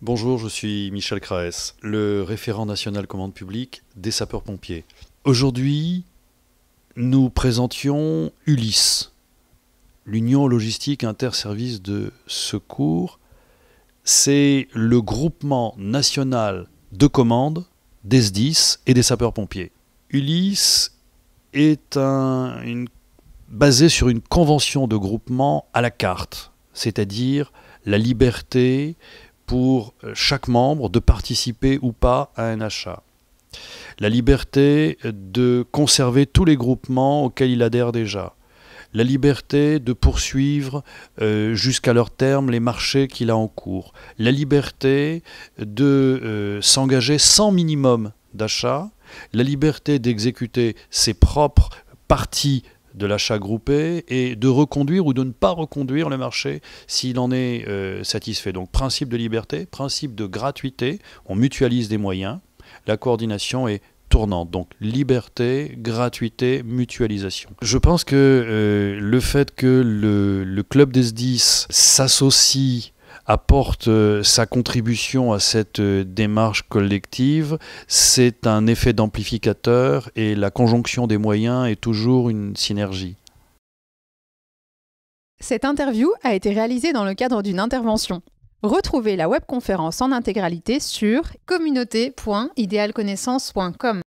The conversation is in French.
Bonjour, je suis Michel Craes, le référent national commande publique des sapeurs-pompiers. Aujourd'hui, nous présentions Ulysse, l'Union logistique interservice de secours. C'est le groupement national de commande des SDIS et des sapeurs-pompiers. Ulysse est basé sur une convention de groupement à la carte, c'est-à-dire la liberté pour euh, chaque membre de participer ou pas à un achat. La liberté de conserver tous les groupements auxquels il adhère déjà. La liberté de poursuivre euh, jusqu'à leur terme les marchés qu'il a en cours. La liberté de euh, s'engager sans minimum d'achat. La liberté d'exécuter ses propres parties de l'achat groupé et de reconduire ou de ne pas reconduire le marché s'il en est euh, satisfait. Donc principe de liberté, principe de gratuité, on mutualise des moyens, la coordination est tournante. Donc liberté, gratuité, mutualisation. Je pense que euh, le fait que le, le club des 10 s'associe apporte euh, sa contribution à cette euh, démarche collective, c'est un effet d'amplificateur et la conjonction des moyens est toujours une synergie. Cette interview a été réalisée dans le cadre d'une intervention. Retrouvez la webconférence en intégralité sur communauté.idéalconnaissance.com.